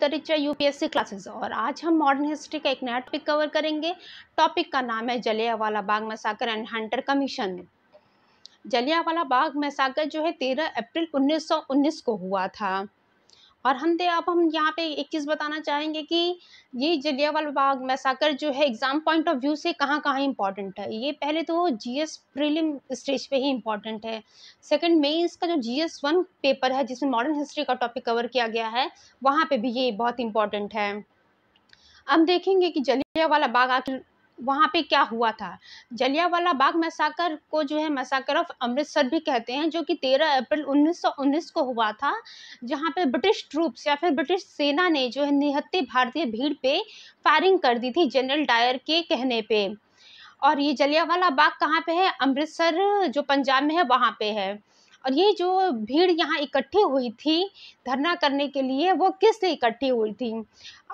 दरिचा UPSC classes और आज हम मॉडर्न हिस्ट्री का एक नया टॉपिक कवर करेंगे टॉपिक का नाम है Jallianwala Bagh massacre and Hunter commission Jallianwala Bagh massacre जो है 13 अप्रैल 1919 को हुआ था और हम दे अब हम यहाँ पे एक चीज़ बताना चाहेंगे कि ये जलियावाला बाग मैसाकर जो है एग्ज़ाम पॉइंट ऑफ व्यू से कहाँ कहाँ इंपॉर्टेंट है ये पहले तो जीएस प्रीलिम स्टेज पे ही इंपॉर्टेंट है सेकंड में इसका जो जीएस वन पेपर है जिसमें मॉडर्न हिस्ट्री का टॉपिक कवर किया गया है वहाँ पर भी ये बहुत इंपॉर्टेंट है हम देखेंगे कि जलियावाला बाग आखिर वहाँ पे क्या हुआ था जलियावाला बाग मसाकर को जो है मसाकर ऑफ अमृतसर भी कहते हैं जो कि 13 अप्रैल 1919 को हुआ था जहाँ पे ब्रिटिश ट्रूप्स या फिर ब्रिटिश सेना ने जो है निहत्ते भारतीय भीड़ पे फायरिंग कर दी थी जनरल डायर के कहने पे और ये जलियावाला बाग कहाँ पे है अमृतसर जो पंजाब में है वहाँ पे है और ये जो भीड़ यहाँ इकट्ठी हुई थी धरना करने के लिए वो किस लिए इकट्ठी हुई थी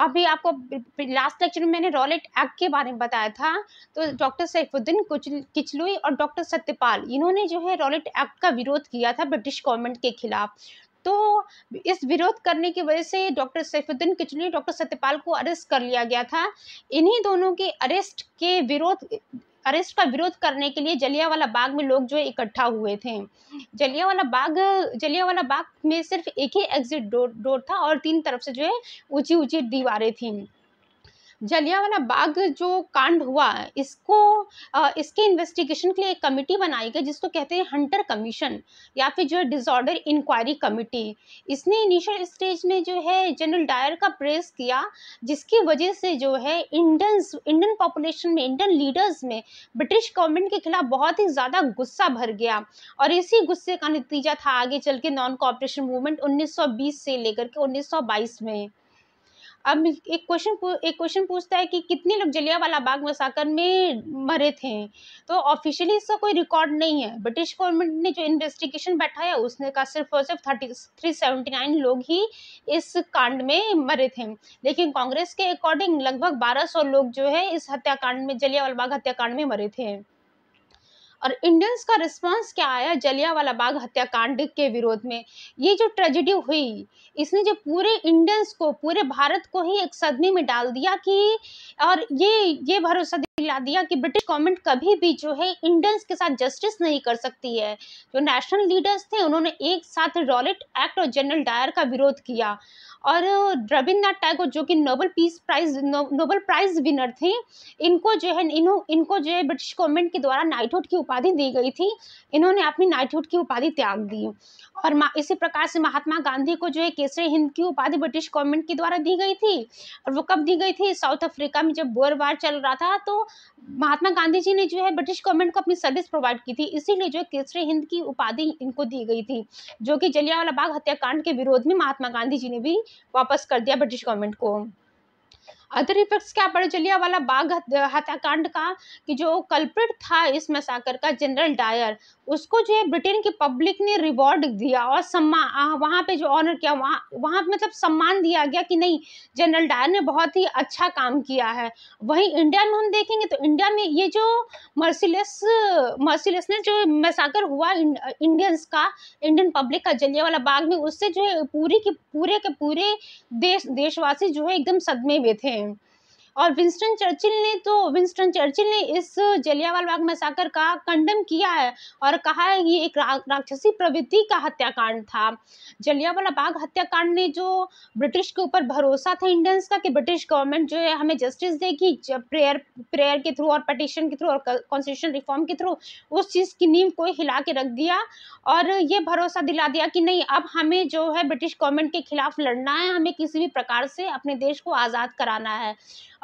अभी आपको लास्ट लेक्चर में मैंने रॉलेट एक्ट के बारे में बताया था तो डॉक्टर हम्म। सैफुद्दीन किचलुई और डॉक्टर सत्यपाल इन्होंने जो है रॉलेट एक्ट का विरोध किया था ब्रिटिश गवर्नमेंट के खिलाफ तो इस विरोध करने की वजह से डॉक्टर सैफुद्दीन किचलुई डॉक्टर सत्यपाल को अरेस्ट कर लिया गया था इन्हीं दोनों के अरेस्ट के विरोध अरेस्ट का विरोध करने के लिए जलियावाला बाग में लोग जो है इकट्ठा हुए थे जलियावाला बाग जलियावाला बाग में सिर्फ एक ही एग्जिट डोर डोर था और तीन तरफ से जो है ऊंची ऊंची दीवारें थीं जलियावाला बाग जो कांड हुआ इसको इसके इन्वेस्टिगेशन के लिए एक कमेटी बनाई गई जिसको कहते हैं हंटर कमीशन या फिर जो है डिसऑर्डर इंक्वायरी कमेटी इसने इनिशियल स्टेज में जो है जनरल डायर का प्रेस किया जिसकी वजह से जो है इंडियंस इंडियन पॉपुलेशन में इंडियन लीडर्स में ब्रिटिश गवर्नमेंट के खिलाफ बहुत ही ज़्यादा गुस्सा भर गया और इसी गुस्से का नतीजा था आगे चल के नॉन कॉपरेशन मूवमेंट उन्नीस से लेकर के उन्नीस में अब एक क्वेश्चन एक क्वेश्चन पूछता है कि कितने लोग जलियावाला बाग मसाकर में मरे थे तो ऑफिशियली इसका कोई रिकॉर्ड नहीं है ब्रिटिश गवर्नमेंट ने जो इन्वेस्टिगेशन बैठाया उसने कहा सिर्फ और सिर्फ थर्टी थ्री सेवेंटी नाइन लोग ही इस कांड में मरे थे लेकिन कांग्रेस के अकॉर्डिंग लगभग बारह सौ लोग जो है इस हत्याकांड में जलियावाला बाग हत्याकांड में मरे थे और इंडियंस का रिस्पांस क्या आया जलियावाला बाग हत्याकांड के विरोध में ये जो ट्रेजिडी हुई इसने जो पूरे इंडियंस को पूरे भारत को ही एक सदमे में डाल दिया कि और ये ये भरोसा दिला दिया कि ब्रिटिश गवर्नमेंट कभी भी जो है इंडियंस के साथ जस्टिस नहीं कर सकती है जो नेशनल लीडर्स थे उन्होंने एक साथ रॉलेट एक्ट और जनरल डायर का विरोध किया और रविन्द्रनाथ टैगोर जो कि Nobel peace prize no, Nobel prize winner थे इनको जो है इन्हों इनको जो है ब्रिटिश गवर्नमेंट के द्वारा नाइटहुड की उपाधि दी गई थी इन्होंने अपनी नाइटहुड की उपाधि त्याग दी और इसी प्रकार से महात्मा गांधी को जो है केसरी हिंद की उपाधि ब्रिटिश गवर्नमेंट के द्वारा दी गई थी और वो कब दी गई थी साउथ अफ्रीका में जब बोर वार चल रहा था तो महात्मा गांधी जी ने जो है ब्रिटिश गवर्नमेंट को अपनी सर्विस प्रोवाइड की थी इसीलिए जो केसरी हिंद की उपाधि इनको दी गई थी जो कि जलियावाला बाग हत्याकांड के विरोध में महात्मा गांधी जी ने भी वापस कर दिया ब्रिटिश गवर्नमेंट को अदर इफेक्ट्स क्या पड़े वाला बाग हत्याकांड का कि जो कल्प्रिट था इस मसाकर का जनरल डायर उसको जो है ब्रिटेन की पब्लिक ने रिवॉर्ड दिया और सम्मान वहाँ पे जो ऑनर किया वहाँ वहाँ मतलब सम्मान दिया गया कि नहीं जनरल डायर ने बहुत ही अच्छा काम किया है वहीं इंडिया में हम देखेंगे तो इंडिया में ये जो मर्सिलस मर्सिलस ने जो मसाकर हुआ इंडियंस का इंडियन पब्लिक का जलियावाला बाग में उससे जो है पूरी के पूरे के पूरे देश देशवासी जो है एकदम सदमे में थे time और विंस्टन चर्चिल ने तो विंस्टन चर्चिल ने इस जलियावाला बाग मसाकर का कंडम किया है और कहा है ये एक रा, राक्षसी प्रवृत्ति का हत्याकांड था जलियावाला बाग हत्याकांड ने जो ब्रिटिश के ऊपर भरोसा था इंडियंस का कि ब्रिटिश गवर्नमेंट जो है हमें जस्टिस देगी प्रेयर प्रेयर के थ्रू और पटिशन के थ्रू और कॉन्स्टिट्यूशन रिफॉर्म के थ्रू उस चीज़ की नींव को हिला के रख दिया और ये भरोसा दिला दिया कि नहीं अब हमें जो है ब्रिटिश गवर्नमेंट के खिलाफ लड़ना है हमें किसी भी प्रकार से अपने देश को आज़ाद कराना है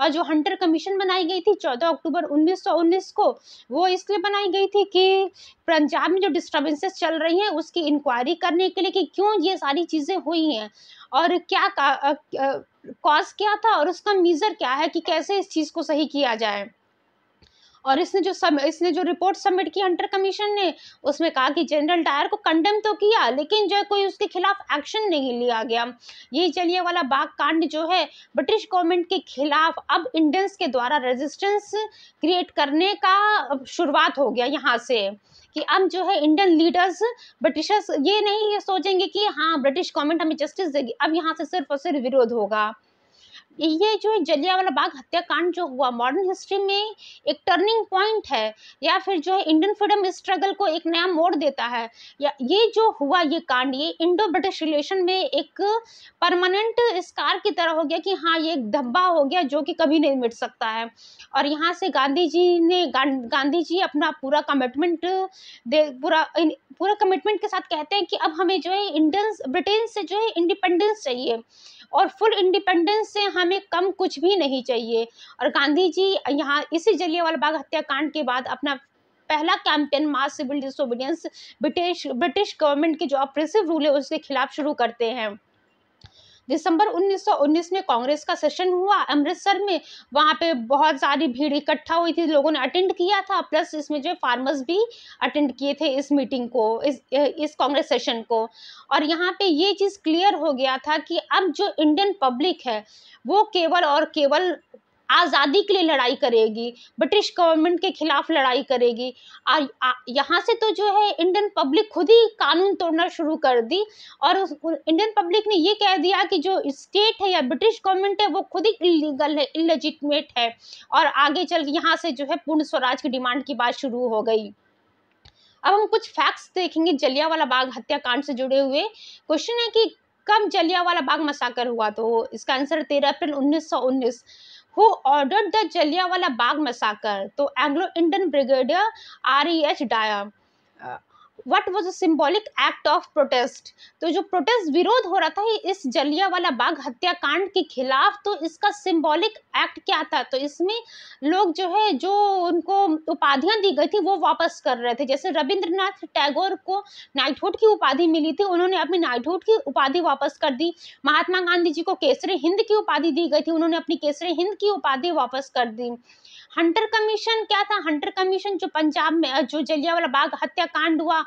और जो हंटर कमीशन बनाई गई थी चौदह अक्टूबर 1919 को वो इसलिए बनाई गई थी कि पंजाब में जो डिस्टर्बेंसेस चल रही हैं उसकी इंक्वायरी करने के लिए कि क्यों ये सारी चीज़ें हुई हैं और क्या कॉज क्या था और उसका मीज़र क्या है कि कैसे इस चीज़ को सही किया जाए और इसने जो सब इसने जो रिपोर्ट सबमिट की अंटर कमीशन ने उसमें कहा कि जनरल डायर को कंडेम तो किया लेकिन जो कोई उसके खिलाफ एक्शन नहीं लिया गया ये जलिया वाला बाग कांड जो है ब्रिटिश गवर्नमेंट के खिलाफ अब इंडियंस के द्वारा रेजिस्टेंस क्रिएट करने का शुरुआत हो गया यहाँ से कि अब जो है इंडियन लीडर्स ब्रिटिशर्स ये नहीं ये सोचेंगे कि हाँ ब्रिटिश गवर्नमेंट हमें जस्टिस देगी अब यहाँ से सिर्फ और सिर्फ विरोध होगा ये जो जलियावाला बाग हत्याकांड जो हुआ मॉडर्न हिस्ट्री में एक टर्निंग पॉइंट है या फिर जो है इंडियन फ्रीडम स्ट्रगल को एक नया मोड़ देता है या ये जो हुआ ये कांड ये इंडो ब्रिटिश रिलेशन में एक परमानेंट स्कार की तरह हो गया कि हाँ ये एक धब्बा हो गया जो कि कभी नहीं मिट सकता है और यहाँ से गांधी जी ने गा, गांधी जी अपना पूरा कमिटमेंट दे पूरा पूरा कमिटमेंट के साथ कहते हैं कि अब हमें जो है इंडियन ब्रिटेन से जो है इंडिपेंडेंस चाहिए और फुल इंडिपेंडेंस से हमें कम कुछ भी नहीं चाहिए और गांधी जी यहाँ इसी जलियावाला बाग हत्याकांड के बाद अपना पहला campaign mass civil disobedience British British government के जो अप्रेसिव रूल है उसके खिलाफ शुरू करते हैं दिसंबर 1919 में कांग्रेस का सेशन हुआ अमृतसर में वहाँ पे बहुत सारी भीड़ इकट्ठा हुई थी लोगों ने अटेंड किया था प्लस इसमें जो फार्मर्स भी अटेंड किए थे इस मीटिंग को इस इस कांग्रेस सेशन को और यहाँ पे ये चीज़ क्लियर हो गया था कि अब जो इंडियन पब्लिक है वो केवल और केवल आज़ादी के लिए लड़ाई करेगी ब्रिटिश गवर्नमेंट के खिलाफ लड़ाई करेगी और यहाँ से तो जो है इंडियन पब्लिक खुद ही कानून तोड़ना शुरू कर दी और इंडियन पब्लिक ने ये कह दिया कि जो स्टेट है या ब्रिटिश गवर्नमेंट है वो खुद ही इलीगल है इलेजिटमेट है और आगे चल यहाँ से जो है पूर्ण स्वराज की डिमांड की बात शुरू हो गई अब हम कुछ फैक्ट्स देखेंगे जलियावाला बाग हत्याकांड से जुड़े हुए क्वेश्चन है कि कब जलियावाला बाग मसाकर हुआ तो इसका आंसर तेरह अप्रैल 1919 हु ऑर्डर द वाला बाग मसाकर तो Anglo Indian brigadier R E H Dyer what was symbolic act of protest तो जो प्रोटेस्ट विरोध हो रहा था इस जलियावाला बाग हत्याकांड के खिलाफ तो इसका सिम्बॉलिक एक्ट क्या था तो इसमें लोग जो है जो उनको उपाधियां दी गई थी वो वापस कर रहे थे जैसे रविंद्रनाथ टैगोर को नाइटहुड की उपाधि मिली थी उन्होंने अपनी नाइटहुड की उपाधि वापस कर दी महात्मा गांधी जी को केसरे हिंद की उपाधि दी गई थी उन्होंने अपनी केसरे हिंद की उपाधि वापस कर दी हंटर कमीशन क्या था हंटर कमीशन जो पंजाब में जो जलियावाला बाग हत्याकांड हुआ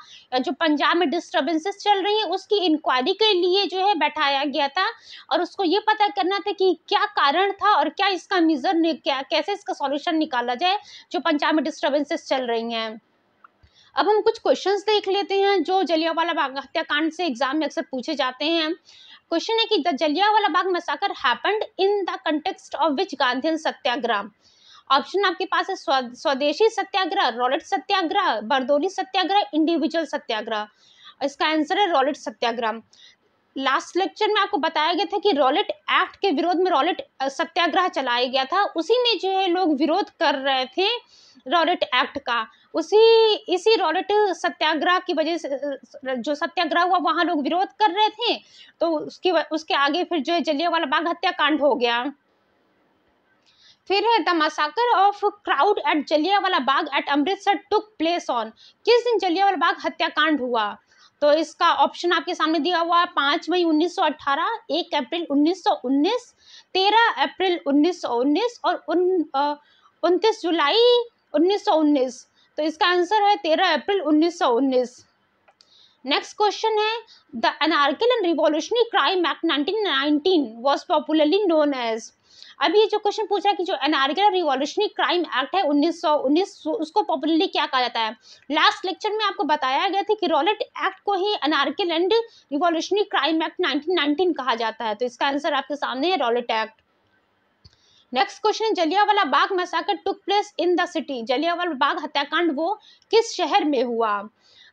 जो पंजाब में डिस्टर्बेंसेस चल रही है उसकी इंक्वायरी के लिए जो है बैठाया गया था और उसको ये पता करना था कि क्या कारण था और क्या इसका मीज़र क्या कैसे इसका सॉल्यूशन निकाला जाए जो पंजाब में डिस्टर्बेंसेस चल रही हैं अब हम कुछ क्वेश्चंस देख लेते हैं जो जलियावाला बाग हत्याकांड से एग्जाम में अक्सर पूछे जाते हैं क्वेश्चन है कि the Jallianwala Bagh massacre happened in the context of which Gandhi satyagraha option आपके पास है स्वदेशी सत्याग्रह रॉलेट सत्याग्रह बरदोली सत्याग्रह इंडिविजुअल सत्याग्रह इसका आंसर है रॉलेट सत्याग्रह लास्ट लेक्चर में आपको बताया गया था कि रॉलेट एक्ट के विरोध में रॉलेट सत्याग्रह चलाया गया था उसी में जो है लोग विरोध कर रहे थे रॉलेट एक्ट का उसी इसी रॉलेट सत्याग्रह की वजह से जो सत्याग्रह हुआ वहां लोग विरोध कर रहे थे तो उसकी उसके आगे फिर जो है वाला बाग हत्याकांड हो गया फिर है the massacre of crowd at Jallianwala Bagh at Amritsar took place on किस दिन जलियावाला बाग हत्याकांड हुआ तो इसका ऑप्शन आपके सामने दिया हुआ है पाँच मई 1918, एक अप्रैल 1919, 13 अप्रैल 1919 और उनतीस जुलाई 1919 तो इसका आंसर है 13 अप्रैल 1919 नेक्स्ट क्वेश्चन है the anarchical and revolutionary crime act 1919 was popularly known as अब ये जो क्वेश्चन पूछ रहा है कि जो अनार्गल रिवॉल्यूशनरी क्राइम एक्ट है 1919 उसको पॉपुलरली क्या कहा जाता है लास्ट लेक्चर में आपको बताया गया था कि रॉलेट एक्ट को ही anarchical and revolutionary crime act nineteen कहा जाता है तो इसका आंसर आपके सामने है Rowlatt act next question Jallianwala Bagh massacre took place in the city Jallianwala Bagh हत्याकांड वो किस शहर में हुआ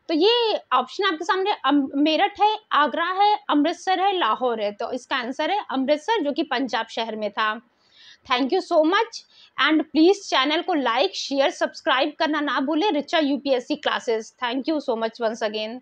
तो ये ऑप्शन आपके सामने मेरठ है आगरा है अमृतसर है लाहौर है तो इसका आंसर है अमृतसर जो कि पंजाब शहर में था thank you so much and please channel को लाइक शेयर सब्सक्राइब करना ना भूलें Richa UPSC classes thank you so much once again